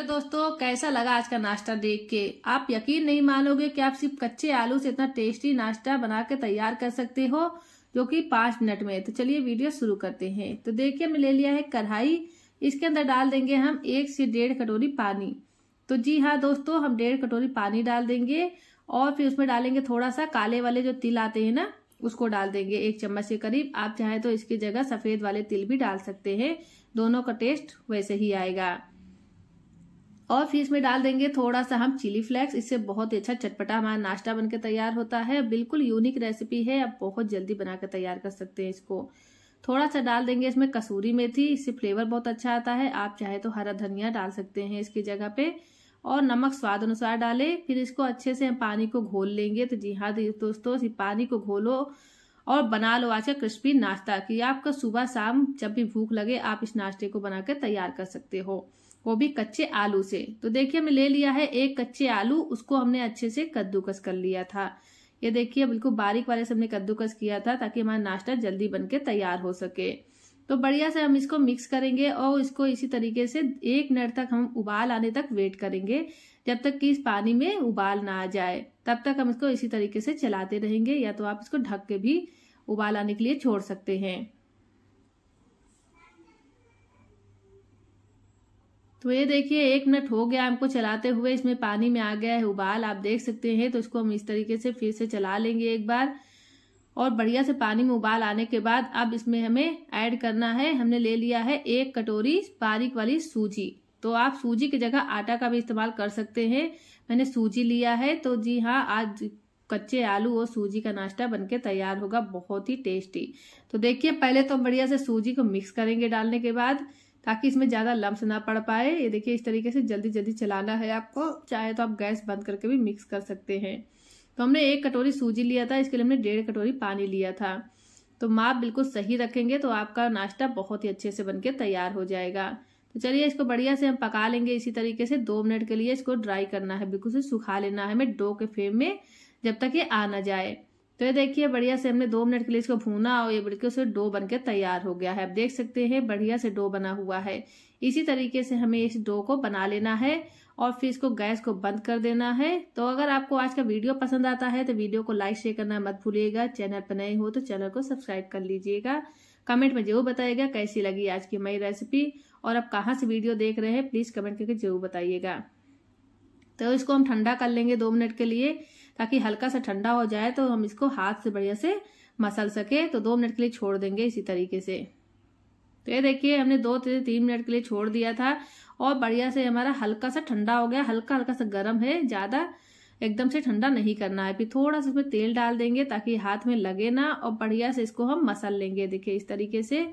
hello दोस्तों कैसा लगा आज का नाश्ता देख के आप यकीन नहीं मानोगे कि आप सिर्फ कच्चे आलू से इतना टेस्टी नाश्ता बना के तैयार कर सकते हो जो कि पांच मिनट में तो चलिए वीडियो शुरू करते हैं तो देखिए हमने ले लिया है कढ़ाई इसके अंदर डाल देंगे हम एक से डेढ़ कटोरी पानी तो जी हाँ दोस्तों हम डेढ़ कटोरी पानी डाल देंगे और फिर उसमें डालेंगे थोड़ा सा काले वाले जो तिल आते हैं ना उसको डाल देंगे एक चम्मच के करीब आप चाहें तो इसकी जगह सफ़ेद वाले तिल भी डाल सकते हैं दोनों का टेस्ट वैसे ही आएगा और फिर इसमें डाल देंगे थोड़ा सा हम चिली फ्लेक्स इससे बहुत ही अच्छा चटपटा हमारा नाश्ता बनकर तैयार होता है बिल्कुल यूनिक रेसिपी है आप बहुत जल्दी बनाकर तैयार कर सकते हैं इसको थोड़ा सा डाल देंगे इसमें कसूरी मेथी इससे फ्लेवर बहुत अच्छा आता है आप चाहे तो हरा धनिया डाल सकते हैं इसकी जगह पे और नमक स्वाद अनुसार डालें फिर इसको अच्छे से हम पानी को घोल लेंगे तो जी हाँ दोस्तों पानी को घोलो और बना लो आज का क्रिस्पी नाश्ता कि आपका सुबह शाम जब भी भूख लगे आप इस नाश्ते को बनाकर तैयार कर सकते हो वो भी कच्चे आलू से तो देखिए हमने ले लिया है एक कच्चे आलू उसको हमने अच्छे से कद्दूकस कर लिया था ये देखिए बिल्कुल बारीक वाले से हमने कद्दूकस किया था ताकि हमारा नाश्ता जल्दी बनके तैयार हो सके तो बढ़िया से हम इसको मिक्स करेंगे और इसको इसी तरीके से एक मिनट तक हम उबाल आने तक वेट करेंगे जब तक कि इस पानी में उबाल ना आ जाए तब तक हम इसको इसी तरीके से चलाते रहेंगे या तो आप इसको ढक के भी उबाल आने के लिए छोड़ सकते हैं तो ये देखिए एक मिनट हो गया हमको चलाते हुए इसमें पानी में आ गया है उबाल आप देख सकते हैं तो इसको हम इस तरीके से फिर से चला लेंगे एक बार और बढ़िया से पानी में उबाल आने के बाद अब इसमें हमें ऐड करना है हमने ले लिया है एक कटोरी बारीक वाली सूजी तो आप सूजी की जगह आटा का भी इस्तेमाल कर सकते हैं मैंने सूजी लिया है तो जी हाँ आज कच्चे आलू और सूजी का नाश्ता बनके तैयार होगा बहुत ही टेस्टी तो देखिए पहले तो हम बढ़िया से सूजी को मिक्स करेंगे डालने के बाद ताकि इसमें ज़्यादा लम्स ना पड़ पाए ये देखिए इस तरीके से जल्दी जल्दी चलाना है आपको चाहे तो आप गैस बंद करके भी मिक्स कर सकते हैं तो हमने एक कटोरी सूजी लिया था इसके लिए हमने डेढ़ कटोरी पानी लिया था तो माप बिल्कुल सही रखेंगे तो आपका नाश्ता बहुत ही अच्छे से बनके तैयार हो जाएगा तो चलिए इसको बढ़िया से हम पका लेंगे इसी तरीके से दो मिनट के लिए इसको ड्राई करना है बिल्कुल से सुखा लेना है हमें डो के फ्रेम में जब तक ये आ ना जाए तो ये देखिए बढ़िया से हमने दो मिनट के लिए इसको भूना और ये बिल्कुल से डो बनकर तैयार हो गया है आप देख सकते हैं बढ़िया से डो बना हुआ है इसी तरीके से हमें इस डो को बना लेना है और फिर इसको गैस को बंद कर देना है तो अगर आपको आज का वीडियो पसंद आता है तो वीडियो को लाइक शेयर करना मत भूलिएगा चैनल पर नए हो तो चैनल को सब्सक्राइब कर लीजिएगा कमेंट में जरूर बताइएगा कैसी लगी आज की मई रेसिपी और आप कहाँ से वीडियो देख रहे हैं प्लीज़ कमेंट करके जरूर बताइएगा तो इसको हम ठंडा कर लेंगे दो मिनट के लिए ताकि हल्का सा ठंडा हो जाए तो हम इसको हाथ से बढ़िया से मसल सके तो दो मिनट के लिए छोड़ देंगे इसी तरीके से तो ये देखिए हमने दो से तीन मिनट के लिए छोड़ दिया था और बढ़िया से हमारा हल्का सा ठंडा हो गया हल्का हल्का सा गर्म है ज़्यादा एकदम से ठंडा नहीं करना है फिर थोड़ा सा इसमें तेल डाल देंगे ताकि हाथ में लगे ना और बढ़िया से इसको हम मसल लेंगे देखिए इस तरीके से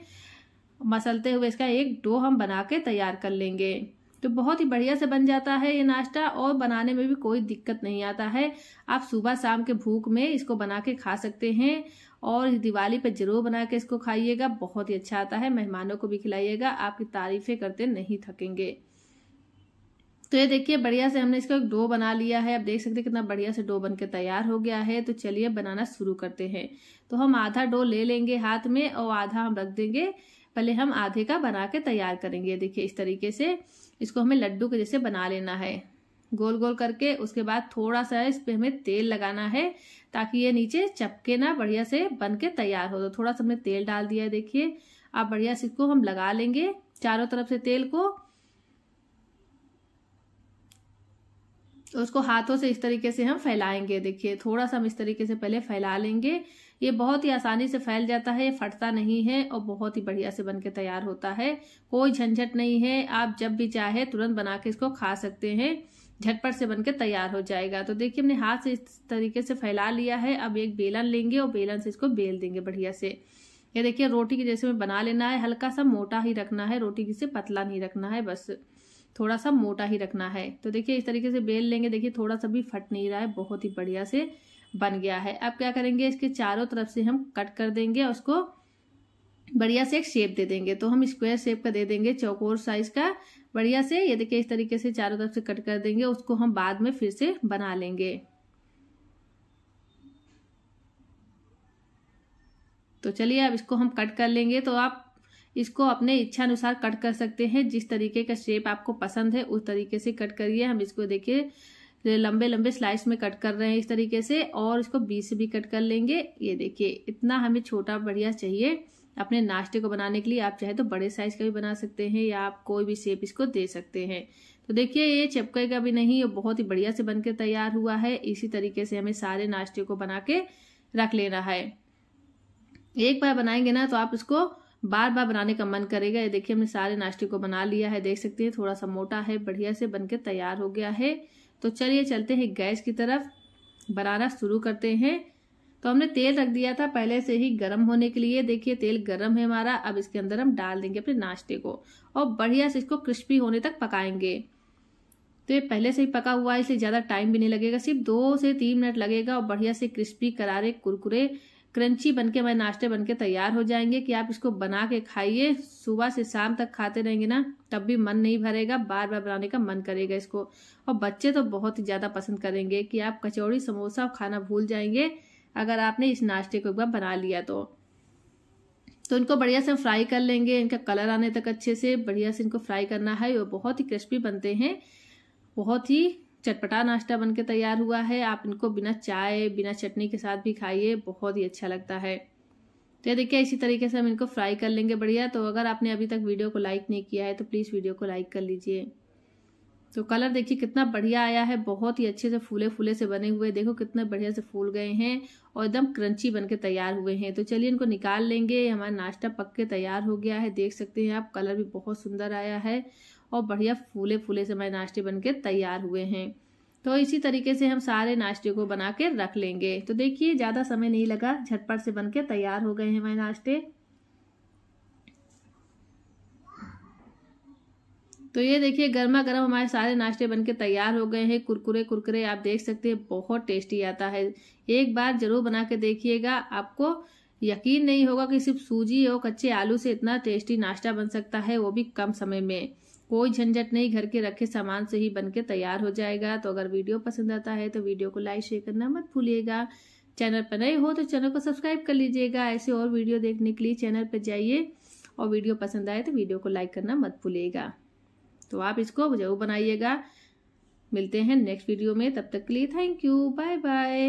मसलते हुए इसका एक डो हम बना के तैयार कर लेंगे तो बहुत ही बढ़िया से बन जाता है ये नाश्ता और बनाने में भी कोई दिक्कत नहीं आता है आप सुबह शाम के भूख में इसको बना के खा सकते हैं और दिवाली पर जरूर बना के इसको खाइएगा बहुत ही अच्छा आता है मेहमानों को भी खिलाइएगा आपकी तारीफें करते नहीं थकेंगे तो ये देखिए बढ़िया से हमने इसको एक डो बना लिया है आप देख सकते हैं कितना बढ़िया से डो बन के तैयार हो गया है तो चलिए बनाना शुरू करते हैं तो हम आधा डो ले लेंगे हाथ में और आधा हम रख देंगे पहले हम आधे का बना के तैयार करेंगे देखिए इस तरीके से इसको हमें लड्डू के जैसे बना लेना है गोल गोल करके उसके बाद थोड़ा सा इस पर हमें तेल लगाना है ताकि ये नीचे चपके ना बढ़िया से बन के तैयार हो तो थोड़ा सा हमने तेल डाल दिया है देखिए आप बढ़िया से इसको हम लगा लेंगे चारों तरफ से तेल को उसको हाथों से इस तरीके से हम फैलाएंगे देखिए थोड़ा सा हम इस तरीके से पहले फैला लेंगे ये बहुत ही आसानी से फैल जाता है फटता नहीं है और बहुत ही बढ़िया से बन के तैयार होता है कोई झंझट नहीं है आप जब भी चाहे तुरंत बना के इसको खा सकते हैं झटपट से बनके तैयार हो जाएगा तो देखिए हमने हाथ से इस तरीके से फैला लिया है अब एक बेलन लेंगे और बेलन से इसको बेल देंगे बढ़िया से ये देखिए रोटी की जैसे में बना लेना है हल्का सा मोटा ही रखना है रोटी की पतला नहीं रखना है बस थोड़ा सा मोटा ही रखना है तो देखिए इस तरीके से बेल लेंगे देखिए थोड़ा सा भी फट नहीं रहा है बहुत ही बढ़िया से बन गया है अब क्या करेंगे इसके चारों तरफ से हम कट कर देंगे और उसको बढ़िया से एक शेप दे देंगे तो हम स्क्वायर शेप का दे देंगे चौकोर साइज का बढ़िया से ये देखिए इस तरीके से चारों तरफ से कट कर देंगे उसको हम बाद में फिर से बना लेंगे तो चलिए अब इसको हम कट कर लेंगे तो आप इसको अपने इच्छा अनुसार कट कर सकते हैं जिस तरीके का शेप आपको पसंद है उस तरीके से कट करिए हम इसको देखिए लंबे लंबे स्लाइस में कट कर रहे हैं इस तरीके से और इसको बीस से भी कट कर लेंगे ये देखिए इतना हमें छोटा बढ़िया चाहिए अपने नाश्ते को बनाने के लिए आप चाहे तो बड़े साइज का भी बना सकते हैं या आप कोई भी शेप इसको दे सकते हैं तो देखिए ये का भी नहीं ये बहुत ही बढ़िया से बनकर तैयार हुआ है इसी तरीके से हमें सारे नाश्ते को बना के रख लेना है एक बार बनाएंगे ना तो आप इसको बार बार बनाने का मन करेगा ये देखिए हमने सारे नाश्ते को बना लिया है देख सकते हैं थोड़ा सा मोटा है बढ़िया से बनकर तैयार हो गया है तो चलिए चलते हैं गैस की तरफ बनाना शुरू करते हैं तो हमने तेल रख दिया था पहले से ही गर्म होने के लिए देखिए तेल गर्म है हमारा अब इसके अंदर हम डाल देंगे अपने नाश्ते को और बढ़िया से इसको क्रिस्पी होने तक पकाएंगे तो ये पहले से ही पका हुआ है इसलिए ज़्यादा टाइम भी नहीं लगेगा सिर्फ दो से तीन मिनट लगेगा और बढ़िया से क्रिस्पी करारे कुरकुरे क्रंची बन के हमारे नाश्ते बन के तैयार हो जाएंगे कि आप इसको बना के खाइए सुबह से शाम तक खाते रहेंगे ना तब भी मन नहीं भरेगा बार बार बनाने का मन करेगा इसको और बच्चे तो बहुत ही ज़्यादा पसंद करेंगे कि आप कचौड़ी समोसा खाना भूल जाएंगे अगर आपने इस नाश्ते को एक बार बना लिया तो तो इनको बढ़िया से फ्राई कर लेंगे इनका कलर आने तक अच्छे से बढ़िया से इनको फ्राई करना है और बहुत ही क्रिस्पी बनते हैं बहुत ही चटपटा नाश्ता बनके तैयार हुआ है आप इनको बिना चाय बिना चटनी के साथ भी खाइए बहुत ही अच्छा लगता है तो देखिए इसी तरीके से हम इनको फ्राई कर लेंगे बढ़िया तो अगर आपने अभी तक वीडियो को लाइक नहीं किया है तो प्लीज़ वीडियो को लाइक कर लीजिए तो कलर देखिए कितना बढ़िया आया है बहुत ही अच्छे से फूले फूले से बने हुए देखो कितने बढ़िया से फूल गए हैं और एकदम क्रंची बन के तैयार हुए हैं तो चलिए इनको निकाल लेंगे हमारा नाश्ता पक के तैयार हो गया है देख सकते हैं आप कलर भी बहुत सुंदर आया है और बढ़िया फूले फूले से हमारे नाश्ते बन के तैयार हुए हैं तो इसी तरीके से हम सारे नाश्ते को बना के रख लेंगे तो देखिए ज़्यादा समय नहीं लगा झटपट से बन के तैयार हो गए हैं हमारे नाश्ते तो ये देखिए गर्मा गर्म हमारे सारे नाश्ते बनके तैयार हो गए हैं कुरकुरे कुरकुरे आप देख सकते हैं बहुत टेस्टी आता है एक बार ज़रूर बना के देखिएगा आपको यकीन नहीं होगा कि सिर्फ सूजी और कच्चे आलू से इतना टेस्टी नाश्ता बन सकता है वो भी कम समय में कोई झंझट नहीं घर के रखे सामान से ही बनके तैयार हो जाएगा तो अगर वीडियो पसंद आता है तो वीडियो को लाइक शेयर करना मत भूलिएगा चैनल पर नए हो तो चैनल को सब्सक्राइब कर लीजिएगा ऐसे और वीडियो देखने के लिए चैनल पर जाइए और वीडियो पसंद आए तो वीडियो को लाइक करना मत भूलिएगा तो आप इसको जरूर बनाइएगा मिलते हैं नेक्स्ट वीडियो में तब तक के लिए थैंक यू बाय बाय